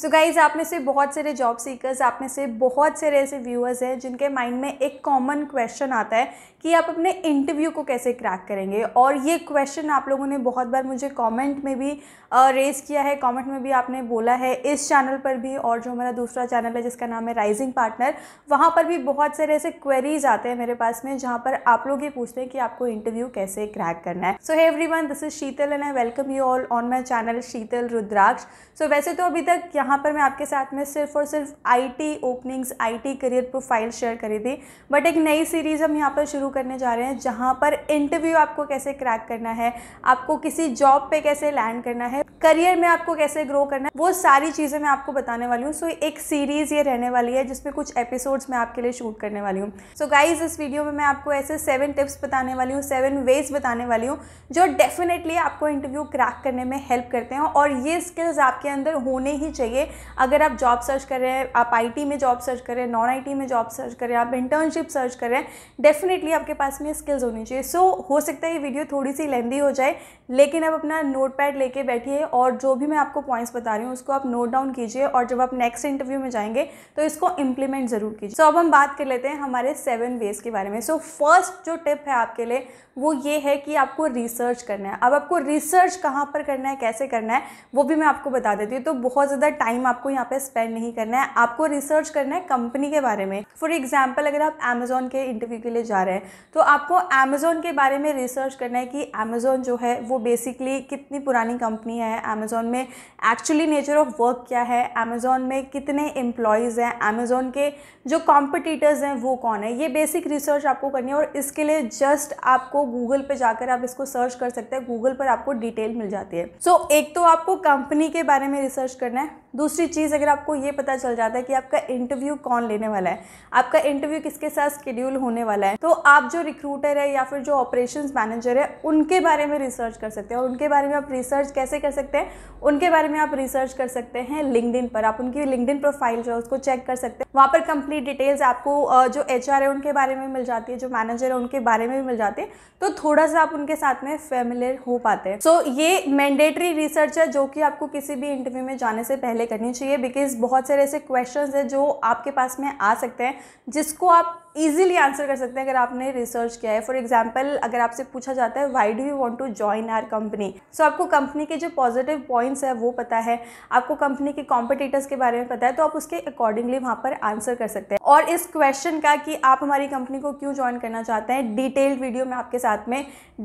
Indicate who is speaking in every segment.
Speaker 1: सो so guys आप में से बहुत सारे जॉब सीकर्स आप में से बहुत सारे ऐसे व्यूअर्स हैं जिनके माइंड में एक कॉमन क्वेश्चन आता है कि आप अपने इंटरव्यू को कैसे क्रैक करेंगे और ये क्वेश्चन आप लोगों ने बहुत बार मुझे कमेंट में भी रेज़ किया है कमेंट में भी आपने बोला है इस चैनल पर भी और जो हमारा दूसरा चैनल है जिसका नाम है राइजिंग पार्टनर वहाँ पर भी बहुत सारे ऐसे क्वेरीज आते हैं मेरे पास में जहाँ पर आप लोग ये पूछते हैं कि आपको इंटरव्यू कैसे क्रैक करना है so hi every this is Sheetal and I welcome you all on my channel Sheetal Rudraksh so वैसे तो अभी तक यहाँ पर मैं आपके साथ में सिर्फ और सिर्फ IT openings IT career profile share करी थी बट एक नई सीरीज़ हम यहाँ पर शुरू करने जा रहे हैं जहाँ पर इंटरव्यू आपको कैसे क्रैक करना है आपको किसी जॉब पे कैसे लैंड करना है करियर में आपको कैसे ग्रो करना है वो सारी चीज़ें मैं आपको बताने वाली हूँ सो so, एक सीरीज़ ये रहने वाली है जिसमें कुछ एपिसोड्स मैं आपके लिए शूट करने वाली हूँ सो गाइज इस वीडियो में मैं आपको ऐसे सेवन टिप्स बताने वाली हूँ सेवन वेज बताने वाली हूँ जो डेफिनेटली आपको इंटरव्यू क्रैक करने में हेल्प करते हैं और ये स्किल्स आपके अंदर होने ही चाहिए चाहिए अगर आप जॉब सर्च कर रहे हैं आप आईटी में जॉब सर्च कर रहे हैं नॉन आईटी में जॉब सर्च कर रहे हैं आप इंटर्नशिप सर्च कर रहे हैं डेफिनेटली आपके पास में स्किल्स होनी चाहिए सो so, हो सकता है ये वीडियो थोड़ी सी लेंदी हो जाए लेकिन आप अपना नोट पैड लेके बैठिए और जो भी मैं आपको पॉइंट्स बता रही हूँ उसको आप नोट डाउन कीजिए और जब आप नेक्स्ट इंटरव्यू में जाएंगे तो इसको इम्प्लीमेंट ज़रूर कीजिए सो so, अब हम बात कर लेते हैं हमारे सेवन वेज के बारे में सो so, फर्स्ट जो टिप है आपके लिए वो ये है कि आपको रिसर्च करना है अब आपको रिसर्च कहाँ पर करना है कैसे करना है वो भी मैं आपको बता देती हूँ तो बहुत ज़्यादा टाइम आपको यहाँ पे स्पेंड नहीं करना है आपको रिसर्च करना है कंपनी के बारे में फॉर एग्जाम्पल अगर आप अमेज़ोन के इंटरव्यू के लिए जा रहे हैं तो आपको अमेज़ोन के बारे में रिसर्च करना है कि अमेज़ोन जो है वो बेसिकली कितनी पुरानी कंपनी है अमेज़ोन में एक्चुअली नेचर ऑफ वर्क क्या है अमेज़ोन में कितने एम्प्लॉयज़ हैं अमेज़ोन के जो कॉम्पिटिटर्स हैं वो कौन है ये बेसिक रिसर्च आपको करनी है और इसके लिए जस्ट आपको गूगल पर जाकर आप इसको सर्च कर सकते हैं गूगल पर आपको डिटेल मिल जाती है सो so, एक तो आपको कंपनी के बारे में रिसर्च करना है दूसरी चीज़ अगर आपको ये पता चल जाता है कि आपका इंटरव्यू कौन लेने वाला है आपका इंटरव्यू किसके साथ स्केड्यूल होने वाला है तो आप जो रिक्रूटर है या फिर जो ऑपरेशन मैनेजर है उनके बारे में रिसर्च कर सकते हैं और उनके बारे में आप रिसर्च कैसे कर सकते हैं उनके बारे में आप रिसर्च कर सकते हैं लिंकड पर आप उनकी लिंकड प्रोफाइल जो है उसको चेक कर सकते हैं वहाँ पर कंप्लीट डिटेल्स आपको जो एच है उनके बारे में मिल जाती है जो मैनेजर है उनके बारे में भी मिल जाती है तो थोड़ा सा आप उनके साथ में फेमिलियर हो पाते हैं सो so, ये मैंडेटरी रिसर्च है जो कि आपको किसी भी इंटरव्यू में जाने से पहले तैयारी करनी चाहिए बिकॉज बहुत सारे ऐसे क्वेश्चंस हैं जो आपके पास में आ सकते हैं जिसको आप ईजिली आंसर कर सकते हैं अगर आपने रिसर्च किया है फॉर एग्जाम्पल अगर आपसे पूछा जाता है why do you want to join our company so आपको कंपनी के जो पॉजिटिव पॉइंट्स है वो पता है आपको कंपनी के कॉम्पिटिटर्स के बारे में पता है तो आप उसके अकॉर्डिंगली वहाँ पर आंसर कर सकते हैं और इस क्वेश्चन का कि आप हमारी कंपनी को क्यों ज्वाइन करना चाहते हैं डिटेल्ड वीडियो मैं आपके साथ में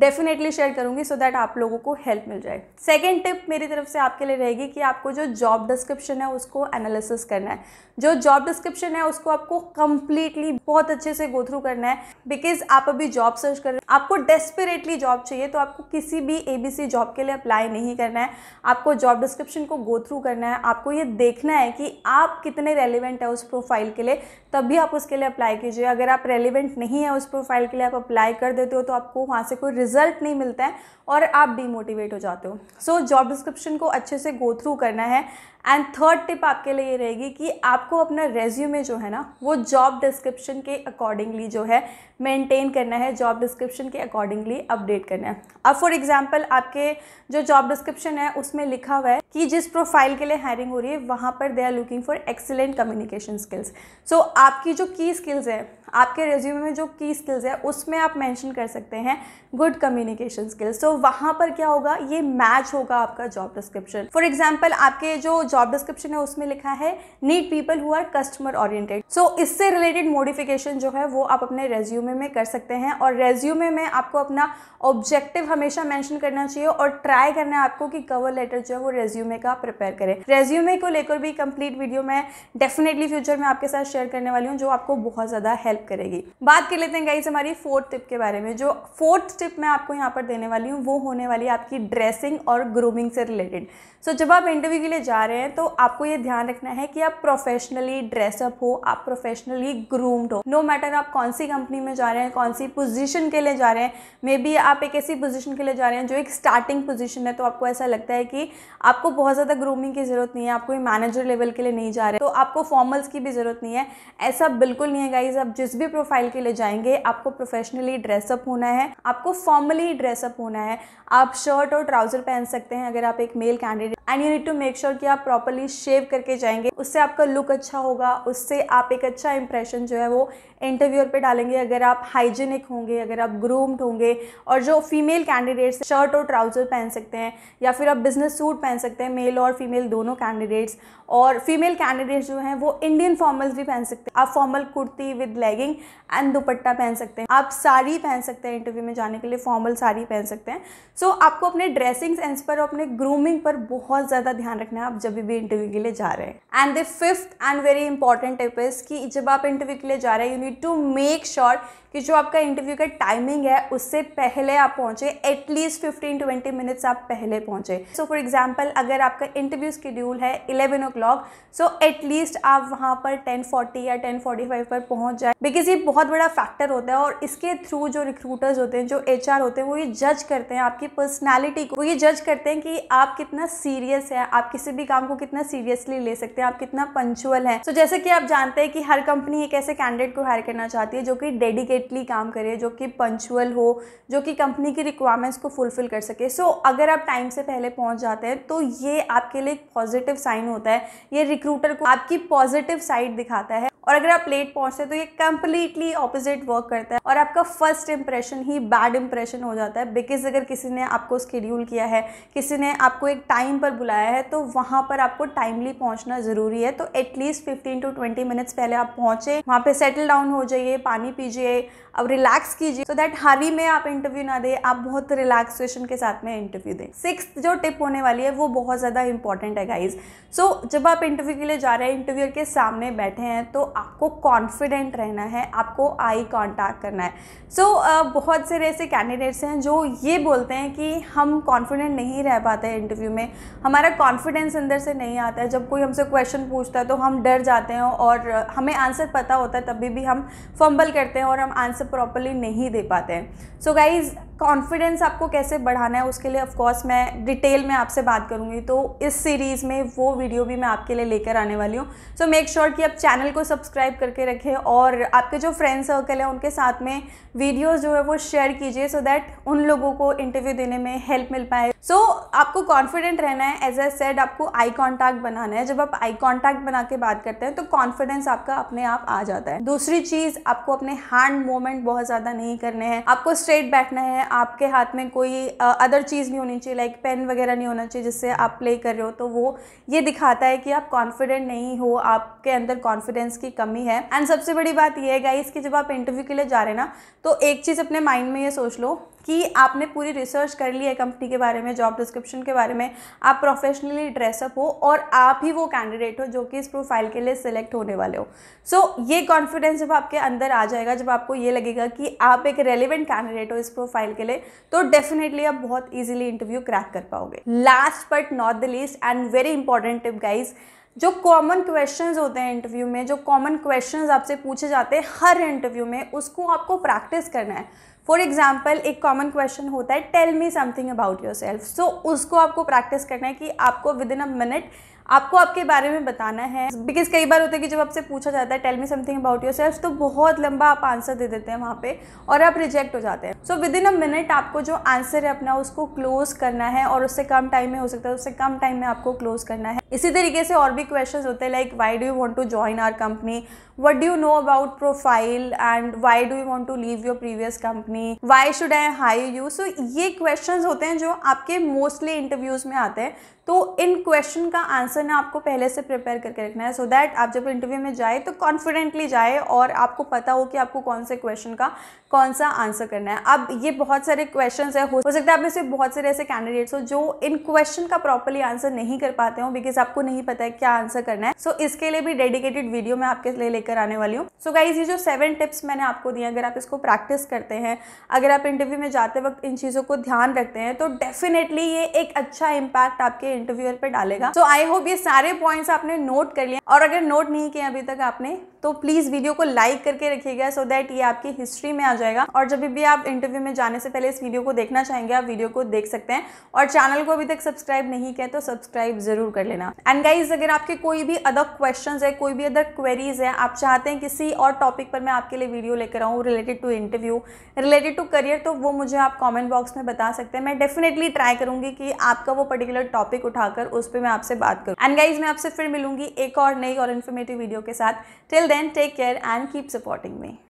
Speaker 1: डेफिनेटली शेयर करूंगी सो so दैट आप लोगों को हेल्प मिल जाए सेकेंड टिप मेरी तरफ से आपके लिए रहेगी कि आपको जो जॉब डेस्क डिस्क्रिप्शन है उसको एनालिसिस करना है जो जॉब डिस्क्रिप्शन है उसको आपको कंप्लीटली बहुत अच्छे से गो थ्रू करना है बिकॉज आप अभी जॉब सर्च कर रहे हैं आपको डेस्परेटली जॉब चाहिए तो आपको किसी भी ए बी सी जॉब के लिए अप्लाई नहीं करना है आपको जॉब डिस्क्रिप्शन को गो थ्रू करना है आपको ये देखना है कि आप कितने रेलिवेंट है उस प्रोफाइल के लिए तब भी आप उसके लिए अप्लाई कीजिए अगर आप रेलिवेंट नहीं है उस प्रोफाइल के लिए आप अप्लाई कर देते हो तो आपको वहाँ से कोई रिजल्ट नहीं मिलता है और आप डिमोटिवेट हो जाते हो सो जॉब डिस्क्रिप्शन को अच्छे से गो थ्रू करना है एंड एंड थर्ड टिप आपके लिए ये रहेगी कि आपको अपना रेज्यूमे जो है ना वो जॉब डिस्क्रिप्शन के अकॉर्डिंगली जो है मेंटेन करना है जॉब डिस्क्रिप्शन के अकॉर्डिंगली अपडेट करना है अब फॉर एग्जांपल आपके जो जॉब डिस्क्रिप्शन है उसमें लिखा हुआ है कि जिस प्रोफाइल के लिए हायरिंग हो रही है वहाँ पर they are looking for excellent communication skills so आपकी जो की स्किल्स है आपके रेज्यूमे में जो की स्किल्स है उसमें आप मैंशन कर सकते हैं गुड कम्युनिकेशन स्किल्स सो वहाँ पर क्या होगा ये मैच होगा आपका जॉब डिस्क्रिप्शन फॉर एग्जाम्पल आपके जो जॉब डिस्क्रिप्शन है उसमें लिखा है need people who are customer oriented so इससे रिलेटेड मोडिफिकेशन जो है वो आप अपने रेज्यूमे रेज्यूमे में कर सकते हैं और रेज्यूमे में आपको अपना ऑब्जेक्टिव हमेशा मेंशन करना चाहिए और ट्राई करना है आपको कि कवर लेटर जो है वो रेज्यूमे का प्रिपेयर करें रेज्यूमे को लेकर भी कंप्लीट वीडियो मैं डेफिनेटली फ्यूचर में आपके साथ शेयर करने वाली हूँ जो आपको बहुत ज़्यादा हेल्प करेगी बात कर लेते हैं गाइज हमारी फोर्थ टिप के बारे में जो फोर्थ टिप मैं आपको यहाँ पर देने वाली हूँ वो होने वाली है आपकी ड्रेसिंग और ग्रूमिंग से रिलेटेड सो जब आप इंटरव्यू के लिए जा रहे हैं तो आपको ये ध्यान रखना है कि आप प्रोफेशनली ड्रेसअप हो आप प्रोफेशनली ग्रूम्ड हो नो मैटर आप कौन सी कंपनी में जा रहे हैं कौन सी पोजीशन के लिए जा रहे हैं मे बी आप एक ऐसी पोजीशन के लिए जा रहे हैं जो एक स्टार्टिंग पोजीशन है तो आपको ऐसा लगता है कि आपको बहुत ज़्यादा ग्रूमिंग की ज़रूरत नहीं है आपको मैनेजर लेवल के लिए नहीं जा रहे तो आपको फॉर्मल्स की भी ज़रूरत नहीं है ऐसा बिल्कुल नहीं है गाइज आप जिस भी प्रोफाइल के लिए जाएंगे आपको प्रोफेशनली ड्रेसअप होना है आपको फॉर्मली ड्रेसअप होना है आप शर्ट और ट्राउज़र पहन सकते हैं अगर आप एक male candidate and you need to make sure कि आप प्रॉपरली शेव करके जाएंगे उससे आपका लुक अच्छा होगा उससे आप एक अच्छा इंप्रेशन जो है वो इंटरव्यूअर पे डालेंगे अगर आप आप हाइजीनिक होंगे अगर आप ग्रूम्ड होंगे और जो फीमेल कैंडिडेट्स शर्ट और ट्राउज़र पहन सकते हैं या फिर आप बिजनेस सूट पहन सकते हैं मेल और फीमेल दोनों कैंडिडेट्स और फीमेल कैंडिडेट्स जो हैं वो इंडियन फॉर्मल्स भी पहन सकते हैं आप formal kurti with legging and dupatta पहन सकते हैं आप साड़ी पहन सकते हैं इंटरव्यू में जाने के लिए फॉर्मल साड़ी पहन सकते हैं सो so, आपको अपने ड्रेसिंग सेंस पर और अपने ग्रूमिंग पर बहुत ज़्यादा ध्यान रखना है आप जब भी इंटरव्यू के लिए जा रहे हैं and the fifth and very important tip is कि जब आप इंटरव्यू के लिए जा रहे हैं you need to make sure कि जो आपका इंटरव्यू का टाइमिंग है उससे पहले आप पहुँचे एटलीस्ट फिफ्टीन ट्वेंटी मिनट्स आप पहले पहुँचे सो फॉर एग्जाम्पल अगर आपका इंटरव्यू स्केड्यूल है eleven o'clock so at least आप वहाँ पर टेन फोर्टी या टेन फोर्टी फाइव पर पहुँच जाए बिकॉज ये बहुत बड़ा फैक्टर होता है और इसके थ्रू जो रिक्रूटर्स होते हैं जो एच होते हैं वो ये जज करते हैं आपकी पर्सनैलिटी को वो ये जज करते हैं कि आप कितना सीरियस है आप किसी भी काम को कितना सीरियसली ले सकते हैं आप कितना पंचुअल है सो so, जैसे कि आप जानते हैं कि हर कंपनी एक ऐसे कैंडिडेट को हायर करना चाहती है जो कि डेडिक डेडिकेटली काम करे जो कि पंचुअल हो जो कि कंपनी की रिक्वायरमेंट्स को फुलफ़िल कर सके सो so, अगर आप टाइम से पहले पहुंच जाते हैं तो ये आपके लिए एक पॉजिटिव साइन होता है ये रिक्रूटर को आपकी पॉजिटिव साइड दिखाता है और अगर आप लेट पहुंचते हैं तो ये कम्प्लीटली ऑपोजिट वर्क करता है और आपका फर्स्ट इंप्रेशन ही बैड इंप्रेशन हो जाता है बिकॉज अगर किसी ने आपको स्केड्यूल किया है किसी ने आपको एक टाइम पर बुलाया है तो वहाँ पर आपको टाइमली पहुँचना ज़रूरी है तो at least fifteen to twenty minutes पहले आप पहुंचे वहाँ पर सेटल डाउन हो जाइए पानी पीजिए कीजिए अब रिलैक्स कीजिए सो दैट हरी में आप इंटरव्यू ना दें आप बहुत रिलैक्सेशन के साथ में इंटरव्यू दें सिक्स जो टिप होने वाली है वो बहुत ज़्यादा इंपॉर्टेंट है गाइज सो so, जब आप इंटरव्यू के लिए जा रहे हैं इंटरव्यूअर के सामने बैठे हैं तो आपको कॉन्फिडेंट रहना है आपको आई कॉन्टैक्ट करना है सो so, uh, बहुत से ऐसे कैंडिडेट्स हैं जो ये बोलते हैं कि हम कॉन्फिडेंट नहीं रह पाते इंटरव्यू में हमारा कॉन्फिडेंस अंदर से नहीं आता है जब कोई हमसे क्वेश्चन पूछता है तो हम डर जाते हैं और हमें आंसर पता होता है तभी भी हम फंबल करते हैं और हम आंसर प्रॉपरली नहीं दे पाते हैं सो गाइज़ कॉन्फिडेंस आपको कैसे बढ़ाना है उसके लिए ऑफकोर्स मैं डिटेल में आपसे बात करूंगी तो इस सीरीज़ में वो वीडियो भी मैं आपके लिए लेकर आने वाली हूँ सो मेक श्योर कि आप चैनल को सब्सक्राइब करके रखें और आपके जो फ्रेंड सर्कल है उनके साथ में वीडियोज़ जो है वो शेयर कीजिए सो दैट उन लोगों को इंटरव्यू देने में हेल्प मिल पाए सो so, आपको कॉन्फिडेंट रहना है एज ए सेड आपको आई कॉन्टैक्ट बनाना है जब आप आई कॉन्टैक्ट बना के बात करते हैं तो कॉन्फिडेंस आपका अपने आप आ जाता है दूसरी चीज़ आपको अपने हैंड मूवमेंट बहुत ज़्यादा नहीं करने हैं आपको स्ट्रेट बैठना है आपके हाथ में कोई अदर चीज़ नहीं होनी चाहिए लाइक पेन वगैरह नहीं होना चाहिए जिससे आप प्ले कर रहे हो तो वो ये दिखाता है कि आप कॉन्फिडेंट नहीं हो आपके अंदर कॉन्फिडेंस की कमी है एंड सबसे बड़ी बात ये है गाइस कि जब आप इंटरव्यू के लिए जा रहे हैं ना तो एक चीज़ अपने माइंड में ये सोच लो कि आपने पूरी रिसर्च कर ली है कंपनी के बारे में जॉब डिस्क्रिप्शन के बारे में आप प्रोफेशनली ड्रेसअप हो और आप ही वो कैंडिडेट हो जो कि इस प्रोफाइल के लिए सिलेक्ट होने वाले हो सो so, ये कॉन्फिडेंस जब आपके अंदर आ जाएगा जब आपको ये लगेगा कि आप एक रेलिवेंट कैंडिडेट हो इस प्रोफाइल के लिए तो डेफिनेटली आप बहुत ईजिली इंटरव्यू क्रैक कर पाओगे last but not the least and very important tip guys जो कॉमन क्वेश्चंस होते हैं इंटरव्यू में जो कॉमन क्वेश्चंस आपसे पूछे जाते हैं हर इंटरव्यू में उसको आपको प्रैक्टिस करना है फॉर एग्जाम्पल एक कॉमन क्वेश्चन होता है tell me something about yourself so उसको आपको प्रैक्टिस करना है कि आपको विद इन अ मिनट आपको आपके बारे में बताना है बिकॉज कई बार होता है कि जब आपसे पूछा जाता है tell me something about yourself तो बहुत लंबा आप आंसर दे देते हैं वहाँ पे और आप रिजेक्ट हो जाते हैं so with in a minute आपको जो आंसर है अपना उसको क्लोज करना है और उससे कम टाइम में हो सकता है उससे कम टाइम में आपको क्लोज करना है इसी तरीके से और भी क्वेश्चन होते हैं like why do you want to join our company what do you know about profile and why do you want to leave your previous company why should I hire you so ये question होते हैं जो आपके mostly interviews में आते हैं तो इन question का आंसर ना आपको पहले से प्रिपेयर करके रखना है सो so दैट आप जब इंटरव्यू में जाए तो कॉन्फिडेंटली जाए और आपको पता हो कि आपको कौन से क्वेश्चन का कौन सा आंसर करना है अब ये बहुत सारे क्वेश्चन है हो सकता है आप में से बहुत सारे ऐसे कैंडिडेट्स हो जो इन क्वेश्चन का प्रॉपरली आंसर नहीं कर पाते हो बिकॉज आपको नहीं पता है क्या आंसर करना है सो so, इसके लिए भी डेडिकेटेड वीडियो मैं आपके लिए लेकर आने वाली हूँ सो गाइज ये जो सेवन टिप्स मैंने आपको दिए अगर आप इसको प्रैक्टिस करते हैं अगर आप इंटरव्यू में जाते वक्त इन चीज़ों को ध्यान रखते हैं तो डेफिनेटली ये एक अच्छा इम्पैक्ट आपके इंटरव्यूअर पर डालेगा सो आई होप ये सारे पॉइंट्स आपने नोट कर लिए और अगर नोट नहीं किया अभी तक आपने तो प्लीज़ वीडियो को लाइक करके रखिएगा सो दैट ये आपकी हिस्ट्री में आ जाएगा और जब भी आप इंटरव्यू में जाने से पहले इस वीडियो को देखना चाहेंगे आप वीडियो को देख सकते हैं और चैनल को अभी तक सब्सक्राइब नहीं किया तो सब्सक्राइब जरूर कर लेना एंड गाइज अगर आपके कोई भी अदर क्वेश्चन है कोई भी अदर क्वेरीज है आप चाहते हैं किसी और टॉपिक पर मैं आपके लिए वीडियो लेकर आऊँ related to interview related to career तो वो मुझे आप कॉमेंट बॉक्स में बता सकते हैं मैं डेफिनेटली ट्राई करूंगी कि आपका वो पर्टिकुलर टॉपिक उठाकर उस पर मैं आपसे बात करूँ एंड गाइज मैं आपसे फिर मिलूंगी एक और नई और इन्फॉर्मेटिव वीडियो के साथ till then take care and keep supporting me